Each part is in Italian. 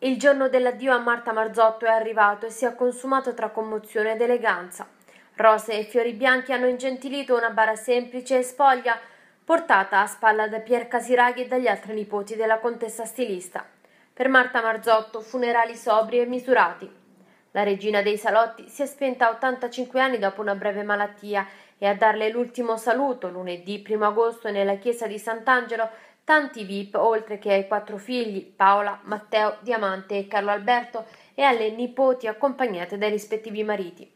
Il giorno dell'addio a Marta Marzotto è arrivato e si è consumato tra commozione ed eleganza. Rose e fiori bianchi hanno ingentilito una bara semplice e spoglia portata a spalla da Pier Casiraghi e dagli altri nipoti della contessa stilista. Per Marta Marzotto funerali sobri e misurati. La regina dei salotti si è spenta a 85 anni dopo una breve malattia e a darle l'ultimo saluto lunedì 1 agosto nella chiesa di Sant'Angelo tanti VIP, oltre che ai quattro figli Paola, Matteo, Diamante e Carlo Alberto e alle nipoti accompagnate dai rispettivi mariti.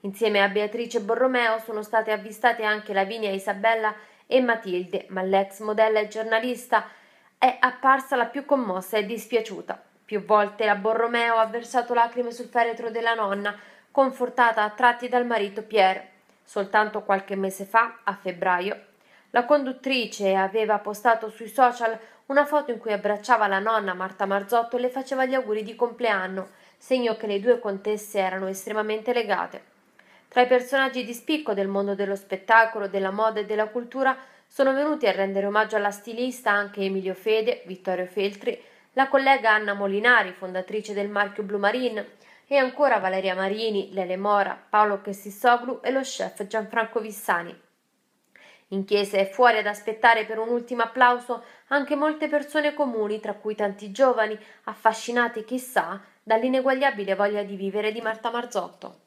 Insieme a Beatrice Borromeo sono state avvistate anche Lavinia Isabella e Matilde, ma l'ex modella e giornalista è apparsa la più commossa e dispiaciuta. Più volte la Borromeo ha versato lacrime sul feretro della nonna, confortata a tratti dal marito Pierre. Soltanto qualche mese fa, a febbraio, la conduttrice aveva postato sui social una foto in cui abbracciava la nonna Marta Marzotto e le faceva gli auguri di compleanno, segno che le due contesse erano estremamente legate. Tra i personaggi di spicco del mondo dello spettacolo, della moda e della cultura sono venuti a rendere omaggio alla stilista anche Emilio Fede, Vittorio Feltri, la collega Anna Molinari, fondatrice del marchio Blue Marine, e ancora Valeria Marini, Lele Mora, Paolo Chessissoglu e lo chef Gianfranco Vissani. In chiesa e fuori ad aspettare per un ultimo applauso anche molte persone comuni, tra cui tanti giovani, affascinati chissà dall'ineguagliabile voglia di vivere di Marta Marzotto.